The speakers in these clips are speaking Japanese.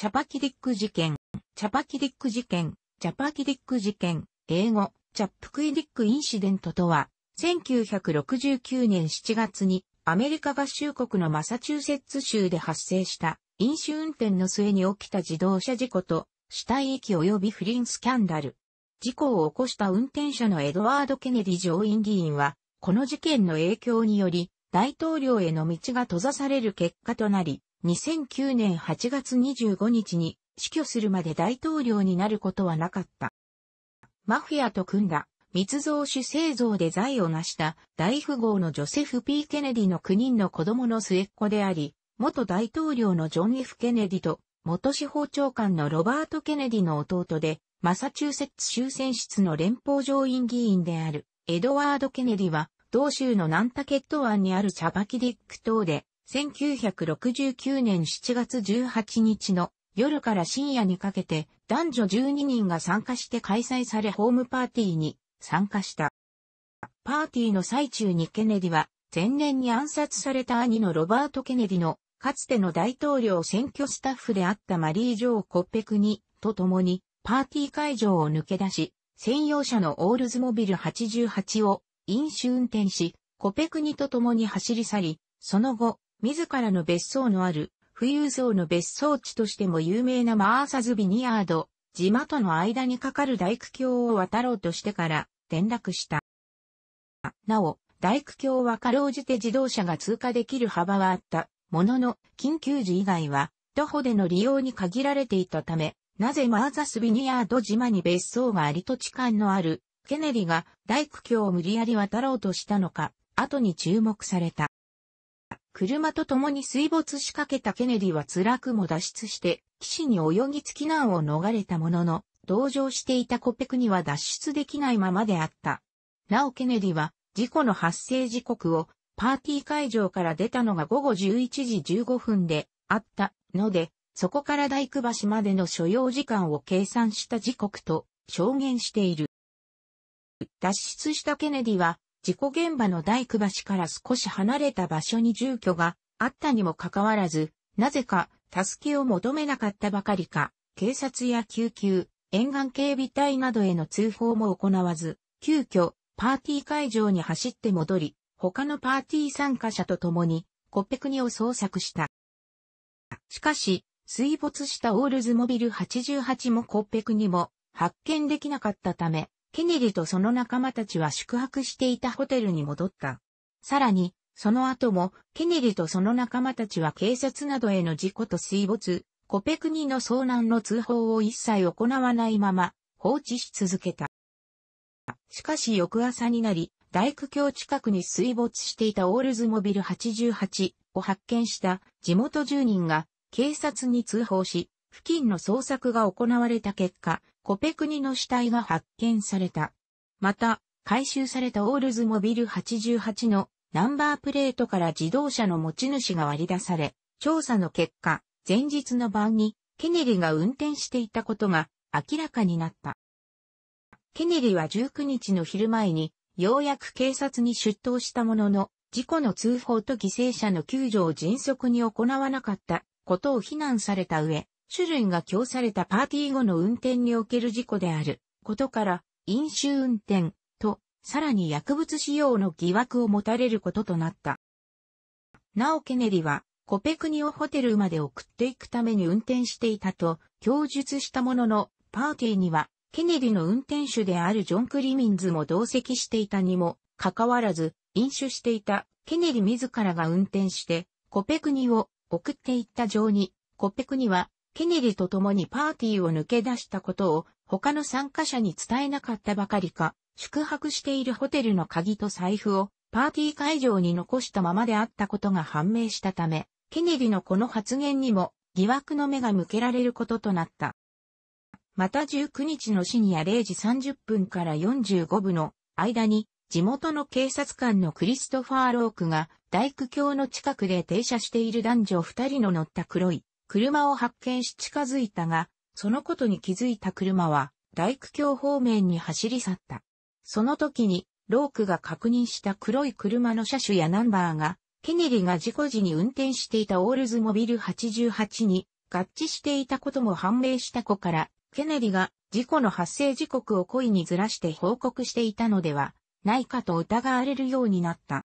チャパキディック事件、チャパキディック事件、チャパキディック事件、英語、チャップクイディックインシデントとは、1969年7月にアメリカ合衆国のマサチューセッツ州で発生した飲酒運転の末に起きた自動車事故と死体遺棄及び不倫スキャンダル。事故を起こした運転者のエドワード・ケネディ上院議員は、この事件の影響により、大統領への道が閉ざされる結果となり、2009年8月25日に死去するまで大統領になることはなかった。マフィアと組んだ密造酒製造で財を成した大富豪のジョセフ・ P・ ケネディの9人の子供の末っ子であり、元大統領のジョン・ F・ ケネディと元司法長官のロバート・ケネディの弟で、マサチューセッツ州選出の連邦上院議員であるエドワード・ケネディは、同州のナンタケット湾にあるチャバキディック島で1969年7月18日の夜から深夜にかけて男女12人が参加して開催されホームパーティーに参加した。パーティーの最中にケネディは前年に暗殺された兄のロバート・ケネディのかつての大統領選挙スタッフであったマリー・ジョー・コッペクニと共にパーティー会場を抜け出し専用車のオールズモビル88を飲酒運転しコペクニと共に走り去り、その後、自らの別荘のある、富裕層の別荘地としても有名なマーサズビニヤード、島との間に架かる大工橋を渡ろうとしてから転落した。なお、大工橋はかろうじて自動車が通過できる幅はあった、ものの、緊急時以外は、徒歩での利用に限られていたため、なぜマーザスビニヤード島に別荘があり土地間のある、ケネリが大工橋を無理やり渡ろうとしたのか、後に注目された。車と共に水没しかけたケネディは辛くも脱出して、岸に泳ぎつき難を逃れたものの、同乗していたコペクには脱出できないままであった。なおケネディは、事故の発生時刻を、パーティー会場から出たのが午後11時15分であったので、そこから大工橋までの所要時間を計算した時刻と証言している。脱出したケネディは事故現場の大工橋から少し離れた場所に住居があったにもかかわらず、なぜか助けを求めなかったばかりか、警察や救急、沿岸警備隊などへの通報も行わず、急遽パーティー会場に走って戻り、他のパーティー参加者と共に、コッペクニを捜索した。しかし、水没したオールズモビル88もコッペクニも発見できなかったため、ケネディとその仲間たちは宿泊していたホテルに戻った。さらに、その後も、ケネディとその仲間たちは警察などへの事故と水没、コペクニの遭難の通報を一切行わないまま、放置し続けた。しかし翌朝になり、大工橋近くに水没していたオールズモビル88を発見した地元住人が警察に通報し、付近の捜索が行われた結果、コペクニの死体が発見された。また、回収されたオールズモビル88のナンバープレートから自動車の持ち主が割り出され、調査の結果、前日の晩にケネリが運転していたことが明らかになった。ケネリは19日の昼前にようやく警察に出頭したものの、事故の通報と犠牲者の救助を迅速に行わなかったことを非難された上、種類が供されたパーティー後の運転における事故であることから、飲酒運転と、さらに薬物使用の疑惑を持たれることとなった。なおケネリは、コペクニをホテルまで送っていくために運転していたと供述したものの、パーティーには、ケネディの運転手であるジョン・クリミンズも同席していたにも、かかわらず、飲酒していたケネディ自らが運転して、コペクニを送っていった上に、コペクニはケネディと共にパーティーを抜け出したことを他の参加者に伝えなかったばかりか、宿泊しているホテルの鍵と財布をパーティー会場に残したままであったことが判明したため、ケネディのこの発言にも疑惑の目が向けられることとなった。また19日の深夜0時30分から45分の間に地元の警察官のクリストファー・ロークが大工橋の近くで停車している男女2人の乗った黒い車を発見し近づいたが、そのことに気づいた車は、大工橋方面に走り去った。その時に、ロークが確認した黒い車の車種やナンバーが、ケネリが事故時に運転していたオールズモビル88に合致していたことも判明した子から、ケネリが事故の発生時刻を故意にずらして報告していたのではないかと疑われるようになった。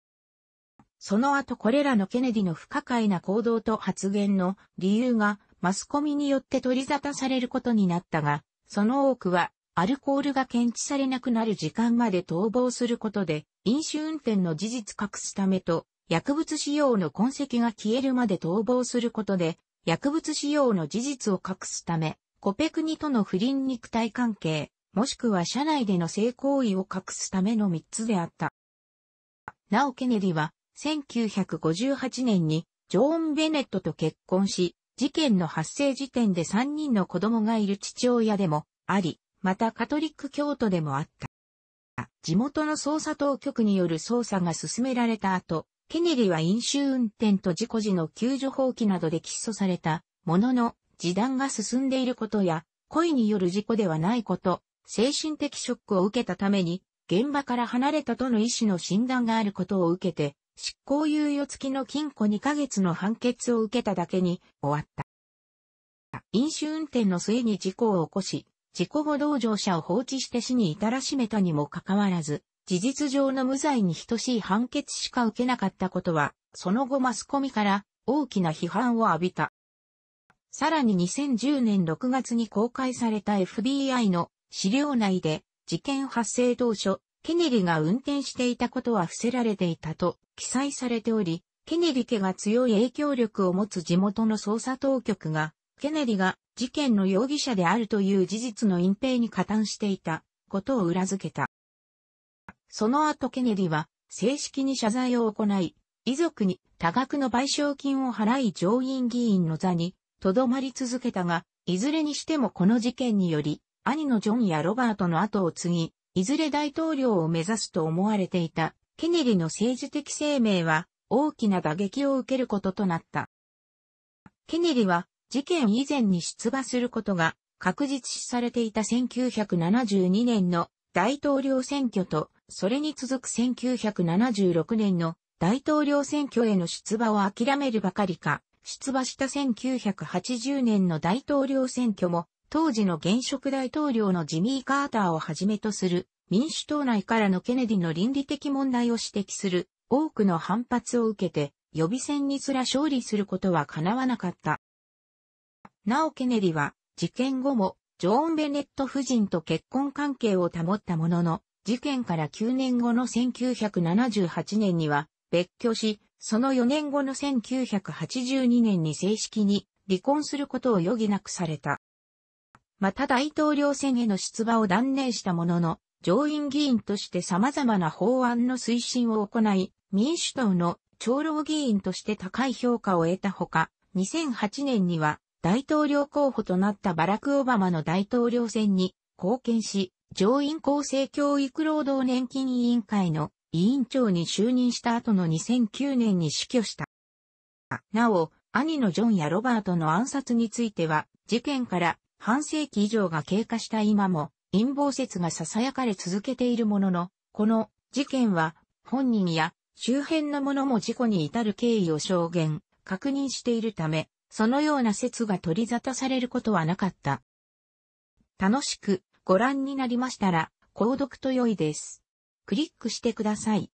その後これらのケネディの不可解な行動と発言の理由がマスコミによって取り沙汰されることになったが、その多くはアルコールが検知されなくなる時間まで逃亡することで、飲酒運転の事実隠すためと、薬物使用の痕跡が消えるまで逃亡することで、薬物使用の事実を隠すため、コペクニとの不倫肉体関係、もしくは社内での性行為を隠すための3つであった。なおケネディは、1958年にジョーン・ベネットと結婚し、事件の発生時点で3人の子供がいる父親でもあり、またカトリック教徒でもあった。地元の捜査当局による捜査が進められた後、ケネリは飲酒運転と事故時の救助放棄などで起訴されたものの、示談が進んでいることや、恋による事故ではないこと、精神的ショックを受けたために、現場から離れたとの医師の診断があることを受けて、執行猶予付きの禁錮2ヶ月の判決を受けただけに終わった。飲酒運転の末に事故を起こし、事故後同乗者を放置して死に至らしめたにもかかわらず、事実上の無罪に等しい判決しか受けなかったことは、その後マスコミから大きな批判を浴びた。さらに2010年6月に公開された FBI の資料内で事件発生当初、ケネリが運転していたことは伏せられていたと記載されており、ケネディ家が強い影響力を持つ地元の捜査当局が、ケネディが事件の容疑者であるという事実の隠蔽に加担していたことを裏付けた。その後ケネディは正式に謝罪を行い、遺族に多額の賠償金を払い上院議員の座に留まり続けたが、いずれにしてもこの事件により、兄のジョンやロバートの後を継ぎ、いずれ大統領を目指すと思われていたケネディの政治的生命は大きな打撃を受けることとなった。ケネディは事件以前に出馬することが確実視されていた1972年の大統領選挙と、それに続く1976年の大統領選挙への出馬を諦めるばかりか、出馬した1980年の大統領選挙も、当時の現職大統領のジミー・カーターをはじめとする民主党内からのケネディの倫理的問題を指摘する多くの反発を受けて予備選にすら勝利することは叶わなかった。なおケネディは事件後もジョーン・ベネット夫人と結婚関係を保ったものの、事件から9年後の1978年には別居し、その4年後の1982年に正式に離婚することを余儀なくされた。また大統領選への出馬を断念したものの、上院議員として様々な法案の推進を行い、民主党の長老議員として高い評価を得たほか、2008年には大統領候補となったバラク・オバマの大統領選に貢献し、上院厚生教育労働年金委員会の委員長に就任した後の2009年に死去した。なお、兄のジョンやロバートの暗殺については、事件から半世紀以上が経過した今も、陰謀説が囁かれ続けているものの、この事件は本人や周辺の者も事故に至る経緯を証言、確認しているため、そのような説が取り沙汰されることはなかった。楽しくご覧になりましたら、購読と良いです。クリックしてください。